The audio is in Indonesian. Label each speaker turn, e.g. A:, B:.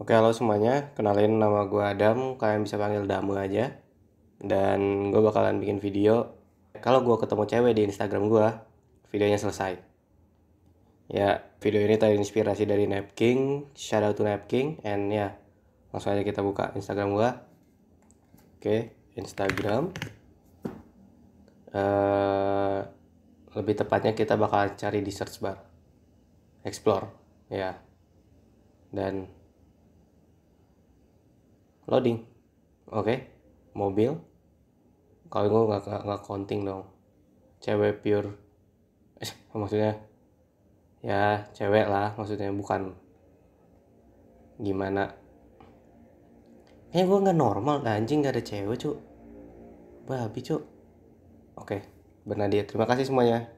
A: Oke, halo semuanya. Kenalin nama gue Adam, kalian bisa panggil Damu aja. Dan gue bakalan bikin video kalau gue ketemu cewek di Instagram gue, videonya selesai. Ya, video ini terinspirasi dari Napking, shout out to Napking, and ya, langsung aja kita buka Instagram gue. Oke, Instagram. Uh, lebih tepatnya kita bakal cari di search bar. Explore, ya. Dan loading oke okay. mobil kalau gue nggak nggak counting dong cewek pure eh, maksudnya ya cewek lah maksudnya bukan gimana kayaknya eh, gue nggak normal gak nah, anjing gak ada cewek cuk babi cuk oke okay. benar dia terima kasih semuanya